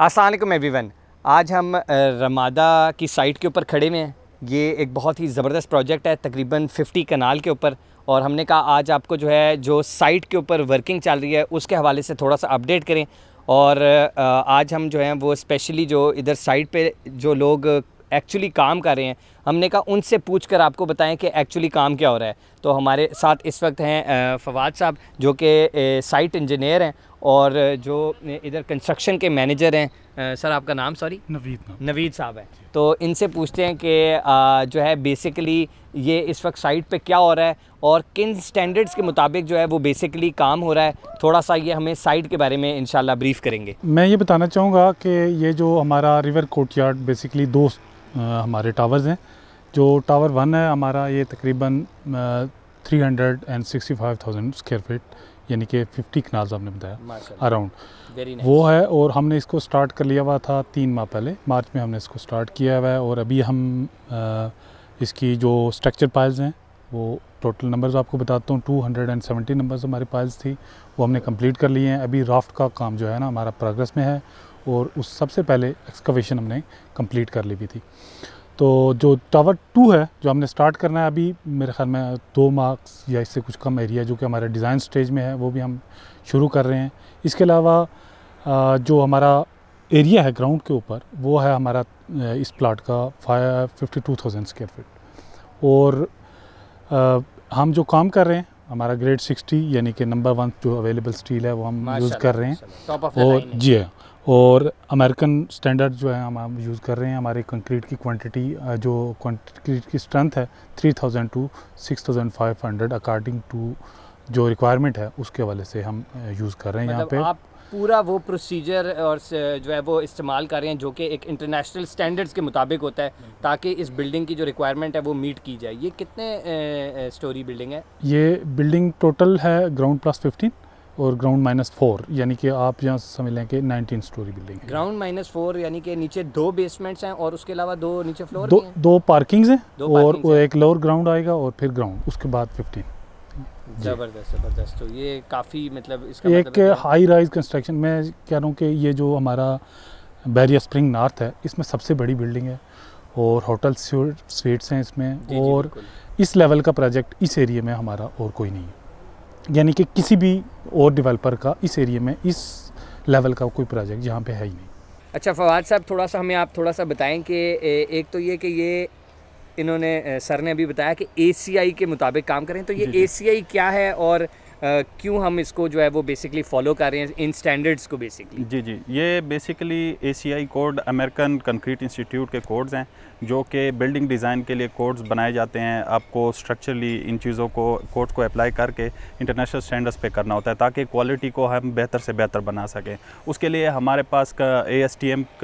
Aslam every one आज हम Ramada की साइट के ऊपर खड़े हुए हैं ये एक बहुत ही ज़बरदस्त प्रोजेक्ट है तकरीबन 50 कनाल के ऊपर और हमने कहा आज आपको जो है जो साइट के ऊपर वर्किंग चल रही है उसके हवाले से थोड़ा सा अपडेट करें और आज हम जो हैं वो स्पेशली जो इधर साइट पे जो लोग एक्चुअली काम कर रहे हैं हमने कहा उनसे पूछ कर आपको बताएं कि एक्चुअली काम क्या हो रहा है तो हमारे साथ इस वक्त हैं फवाद साहब जो कि साइट इंजीनियर हैं और जो इधर कंस्ट्रक्शन के मैनेजर हैं सर आपका नाम सॉरी नवीद नवीद साहब हैं तो इनसे पूछते हैं कि जो है बेसिकली ये इस वक्त साइट पे क्या हो रहा है और किन स्टैंडर्ड्स के मुताबिक जो है वो बेसिकली काम हो रहा है थोड़ा सा ये हमें साइट के बारे में इन ब्रीफ करेंगे मैं ये बताना चाहूँगा कि ये जो हमारा रिवर कोर्ट यार्ड बेसिकली दो हमारे टावर्स हैं जो टावर वन है हमारा ये तकरीबन three hundred and sixty five thousand square feet यानी कि फिफ्टी कनाल्स आपने बताया अराउंड वो है और हमने इसको स्टार्ट कर लिया हुआ था तीन माह पहले मार्च में हमने इसको स्टार्ट किया हुआ है और अभी हम आ, इसकी जो स्ट्रक्चर पाइल्स हैं वो टोटल नंबर्स आपको बताता हूँ two hundred and seventy numbers हमारी पाइल्स थी वो हमने कम्प्लीट कर लिए हैं अभी राफ्ट का काम जो है ना हमारा प्रोग्रेस में है और उस सबसे पहले एक्सकवेशन हमने कंप्लीट कर ली भी थी तो जो टावर टू है जो हमने स्टार्ट करना है अभी मेरे ख्याल में दो मार्क्स या इससे कुछ कम एरिया जो कि हमारे डिज़ाइन स्टेज में है वो भी हम शुरू कर रहे हैं इसके अलावा जो हमारा एरिया है ग्राउंड के ऊपर वो है हमारा इस प्लाट का five fifty two thousand square feet और हम जो काम कर रहे हैं हमारा ग्रेड 60 यानी कि नंबर वन जो अवेलेबल स्टील है वो हम यूज़ कर रहे हैं और जी है हाँ, और अमेरिकन स्टैंडर्ड जो है हम यूज़ कर रहे हैं हमारे कंक्रीट की क्वांटिटी जो कंक्रीट की स्ट्रेंथ है 3000 टू 6500 अकॉर्डिंग टू जो रिक्वायरमेंट है उसके वाले से हम यूज़ कर रहे हैं मतलब यहाँ पे आप पूरा वो प्रोसीजर और जो है वो इस्तेमाल कर रहे हैं जो कि एक इंटरनेशनल स्टैंडर्ड्स के मुताबिक होता है हम्म। ताकि इस बिल्डिंग की जो रिक्वायरमेंट है वो मीट की जाए ये कितने स्टोरी बिल्डिंग है ये बिल्डिंग टोटल है ग्राउंड प्लस फिफ्टीन और ग्राउंड माइनस फोर यानी कि आप यहाँ समझ लें कि नाइनटीन स्टोरी बिल्डिंग है ग्राउंड माइनस फोर यानी कि नीचे दो बेसमेंट्स हैं और उसके अलावा दो नीचे फ्लोर दो, दो पार्किंग्स हैं और, और एक लोअर ग्राउंड आएगा और फिर ग्राउंड उसके बाद फिफ्टीन जबरदस्त जबरदस्त तो ये काफ़ी मतलब इसका मतलब एक मतलब हाई राइज कंस्ट्रक्शन में कह रहा हूँ कि ये जो हमारा बैरियर स्प्रिंग नॉर्थ है इसमें सबसे बड़ी बिल्डिंग है और होटल स्वीट्स हैं इसमें जी, और जी, इस लेवल का प्रोजेक्ट इस एरिया में हमारा और कोई नहीं है यानी कि किसी भी और डेवलपर का इस एरिया में इस लेवल का कोई प्रोजेक्ट यहाँ पे है ही नहीं अच्छा फवाद साहब थोड़ा सा हमें आप थोड़ा सा बताएं कि एक तो ये कि ये इन्होंने सर ने अभी बताया कि ए के मुताबिक काम करें तो ये ए क्या है और क्यों हम इसको जो है वो बेसिकली फॉलो कर रहे हैं इन स्टैंडर्ड्स को बेसिकली जी जी ये basically A code American concrete institute के कोड्स हैं जो कि बिल्डिंग डिज़ाइन के लिए कोड्स बनाए जाते हैं आपको स्ट्रक्चरली इन चीज़ों को कोड्स को अप्लाई करके इंटरनेशनल स्टैंडर्ड्स पे करना होता है ताकि क्वालिटी को हम बेहतर से बेहतर बना सकें उसके लिए हमारे पास का ए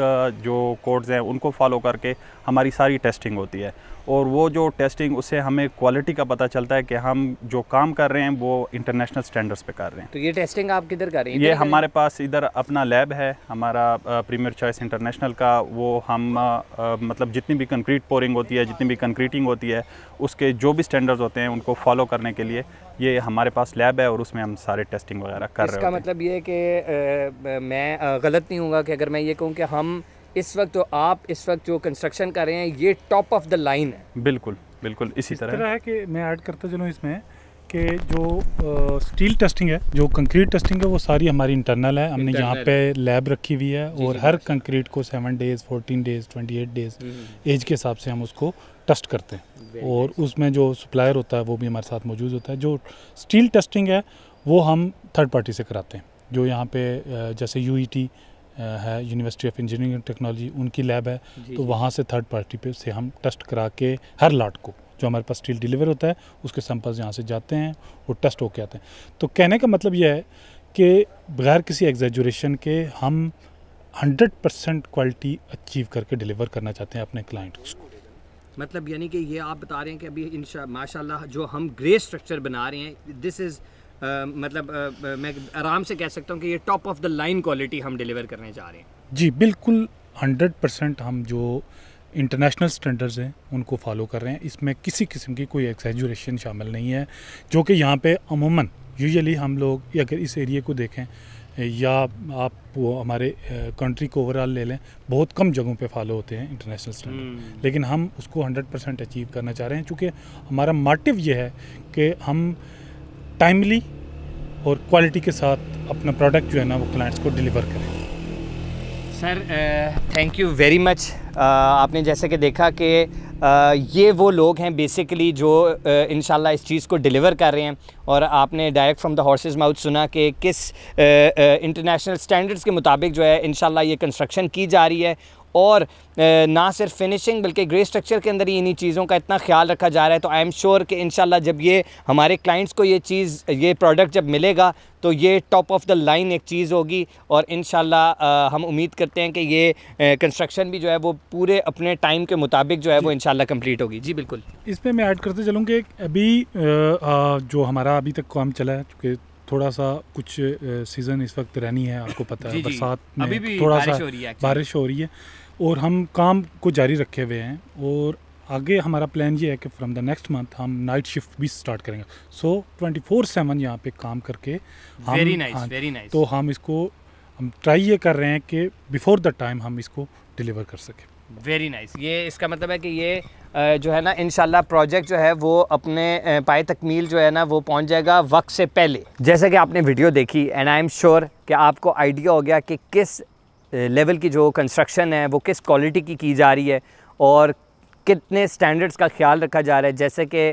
का जो कोड्स हैं उनको फॉलो करके हमारी सारी टेस्टिंग होती है और वो जो टेस्टिंग उससे हमें क्वालिटी का पता चलता है कि हम जो काम कर रहे हैं वो इंटरनेशनल इंटरनेशनल स्टैंडर्ड्स पे कर रहे हैं तो ये टेस्टिंग आप किधर कर रहे हैं ये हमारे पास इधर अपना लैब है हमारा प्रीमियर चॉइस इंटरनेशनल का वो हम आ, मतलब जितनी भी कंक्रीट पोरिंग होती है जितनी भी कंक्रीटिंग होती है उसके जो भी स्टैंडर्ड्स होते हैं उनको फॉलो करने के लिए ये हमारे पास लैब है और उसमें हम सारे टेस्टिंग वगैरह कर रहे हैं मतलब ये कि मैं गलत नहीं हूँ कि अगर मैं ये कहूँ कि हम इस वक्त जो आप इस वक्त जो कंस्ट्रक्शन कर रहे हैं ये टॉप ऑफ द लाइन है बिल्कुल बिल्कुल इसी इस तरह, तरह है कि मैं ऐड करता चलूँ इसमें कि जो स्टील टेस्टिंग है जो कंक्रीट टेस्टिंग है वो सारी हमारी इंटरनल है हमने यहाँ पे लैब रखी हुई है और हर कंक्रीट को seven days fourteen days twenty eight days age के हिसाब से हम उसको टेस्ट करते हैं और उसमें जो सप्लायर होता है वो भी हमारे साथ मौजूद होता है जो स्टील टेस्टिंग है वो हम थर्ड पार्टी से कराते हैं जो यहाँ पे जैसे यू e है यूनिवर्सिटी ऑफ इंजीनियरिंग टेक्नोलॉजी उनकी लैब है तो वहाँ से थर्ड पार्टी पे से हम टेस्ट करा के हर लाट को जो हमारे पास स्टील डिलीवर होता है उसके सैम्पल्स यहाँ से जाते हैं वो टेस्ट होके आते हैं तो कहने का मतलब यह है कि बगैर किसी एग्जेजरेशन के हम 100 परसेंट क्वालिटी अचीव करके डिलीवर करना चाहते हैं अपने क्लाइंट्स को मतलब यानी कि ये आप बता रहे हैं कि अभी इन माशाल्लाह जो हम ग्रे स्ट्रक्चर बना रहे हैं दिस इज़ Uh, मतलब uh, मैं आराम से कह सकता हूँ कि ये top of the line quality हम डिलीवर करने जा रहे हैं जी बिल्कुल हंड्रेड परसेंट हम जो इंटरनेशनल स्टैंडर्ड्स हैं उनको फॉलो कर रहे हैं इसमें किसी किस्म की कोई एक्सेजुरेशन शामिल नहीं है जो कि यहाँ पे अमूमन यूजली हम लोग अगर इस एरिए को देखें या आप वो हमारे कंट्री को ओवरऑल ले लें बहुत कम जगहों पे फॉलो होते हैं इंटरनेशनल स्टैंडर्ड हम्म। लेकिन हम उसको 100 परसेंट अचीव करना चाह रहे हैं चूँकि हमारा मोटिव ये है कि हम टाइमली और क्वालिटी के साथ अपना प्रोडक्ट जो है ना वो क्लाइंट्स को डिलीवर करें sir thank you very much आपने जैसे कि देखा कि ये वो लोग हैं बेसिकली जो इन इस चीज़ को डिलीवर कर रहे हैं और आपने direct from the horse's mouth सुना कि किस इंटरनेशनल स्टैंडर्ड्स के मुताबिक जो है इन ये कंस्ट्रक्शन की जा रही है और ना सिर्फ फिनिशिंग बल्कि ग्रे स्ट्रक्चर के अंदर ही इन्हीं चीज़ों का इतना ख्याल रखा जा रहा है तो आई एम श्योर कि इन जब ये हमारे क्लाइंट्स को ये चीज़ ये प्रोडक्ट जब मिलेगा तो ये टॉप ऑफ द लाइन एक चीज़ होगी और इन हम उम्मीद करते हैं कि ये कंस्ट्रक्शन भी जो है वो पूरे अपने टाइम के मुताबिक जो है वो इन कंप्लीट होगी जी बिल्कुल इस पर मैं ऐड करते चलूँगी अभी आ, आ, जो हमारा अभी तक काम चला है चूँकि थोड़ा सा कुछ सीज़न इस वक्त रहनी है आपको पता है बरसात में अभी भी थोड़ा सा बारिश हो रही है और हम काम को जारी रखे हुए हैं और आगे हमारा प्लान ये है कि फ्रॉम द नेक्स्ट मंथ हम नाइट शिफ्ट भी स्टार्ट करेंगे सो ट्वेंटी फोर सेवन यहाँ पे काम करके हम very nice, हाँ, very nice. तो हम इसको हम ट्राई ये कर रहे हैं कि बिफोर द टाइम हम इसको डिलीवर कर सकें वेरी नाइस ये इसका मतलब है कि ये जो है ना इन प्रोजेक्ट जो है वो अपने पाए तकमील जो है ना वो पहुंच जाएगा वक्त से पहले जैसे कि आपने वीडियो देखी एंड आई एम श्योर कि आपको आइडिया हो गया कि किस लेवल की जो कंस्ट्रक्शन है वो किस क्वालिटी की की जा रही है और कितने स्टैंडर्ड्स का ख्याल रखा जा रहा है जैसे कि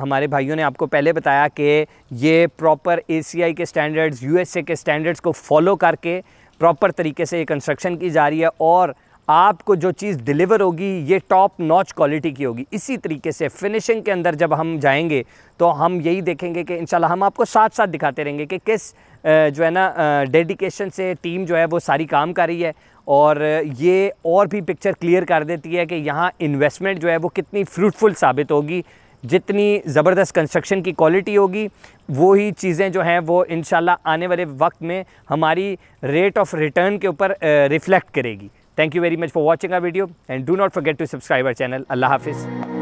हमारे भाइयों ने आपको पहले बताया कि ये proper A K standards U K standards को फॉलो करके प्रॉपर तरीके से ये कंस्ट्रक्शन की जा रही है और आपको जो चीज़ डिलीवर होगी ये टॉप नॉच क्वालिटी की होगी इसी तरीके से फिनिशिंग के अंदर जब हम जाएंगे तो हम यही देखेंगे कि इन हम आपको साथ साथ दिखाते रहेंगे कि किस जो है ना डेडिकेशन से टीम जो है वो सारी काम कर रही है और ये और भी पिक्चर क्लियर कर देती है कि यहाँ इन्वेस्टमेंट जो है वो कितनी फ्रूटफुल साबित होगी जितनी ज़बरदस्त कंस्ट्रक्शन की क्वालिटी होगी वो ही चीज़ें जो हैं वो इन आने वाले वक्त में हमारी रेट ऑफ़ रिटर्न के ऊपर रिफ़्लेक्ट करेगी Thank you very much for watching our video and do not forget to subscribe our channel. Allah Hafiz.